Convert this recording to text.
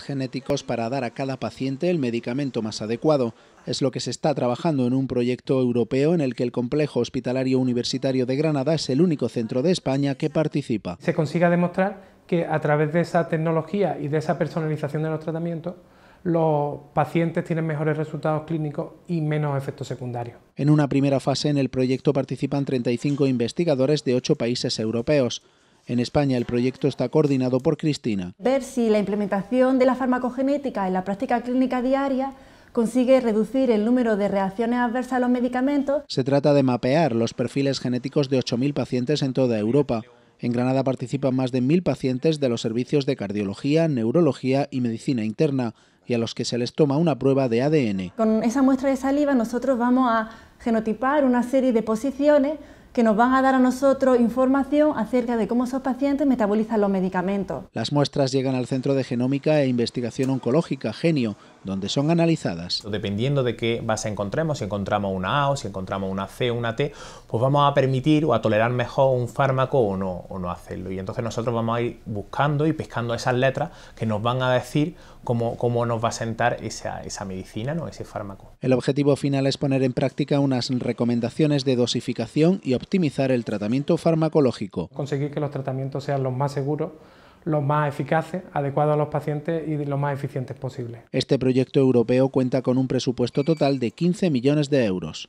genéticos para dar a cada paciente el medicamento más adecuado. Es lo que se está trabajando en un proyecto europeo en el que el Complejo Hospitalario Universitario de Granada es el único centro de España que participa. Se consiga demostrar que a través de esa tecnología y de esa personalización de los tratamientos, los pacientes tienen mejores resultados clínicos y menos efectos secundarios. En una primera fase en el proyecto participan 35 investigadores de 8 países europeos. En España el proyecto está coordinado por Cristina. Ver si la implementación de la farmacogenética en la práctica clínica diaria consigue reducir el número de reacciones adversas a los medicamentos. Se trata de mapear los perfiles genéticos de 8.000 pacientes en toda Europa. En Granada participan más de 1.000 pacientes de los servicios de cardiología, neurología y medicina interna y a los que se les toma una prueba de ADN. Con esa muestra de saliva nosotros vamos a genotipar una serie de posiciones que nos van a dar a nosotros información acerca de cómo esos pacientes metabolizan los medicamentos. Las muestras llegan al Centro de Genómica e Investigación Oncológica, Genio, donde son analizadas. Dependiendo de qué base encontremos, si encontramos una A o si encontramos una C o una T, pues vamos a permitir o a tolerar mejor un fármaco o no, o no hacerlo. Y entonces nosotros vamos a ir buscando y pescando esas letras que nos van a decir cómo, nos va a sentar esa, esa medicina, ¿no? ese fármaco. El objetivo final es poner en práctica unas recomendaciones de dosificación y optimizar el tratamiento farmacológico. Conseguir que los tratamientos sean los más seguros los más eficaces, adecuados a los pacientes y los más eficientes posible. Este proyecto europeo cuenta con un presupuesto total de 15 millones de euros.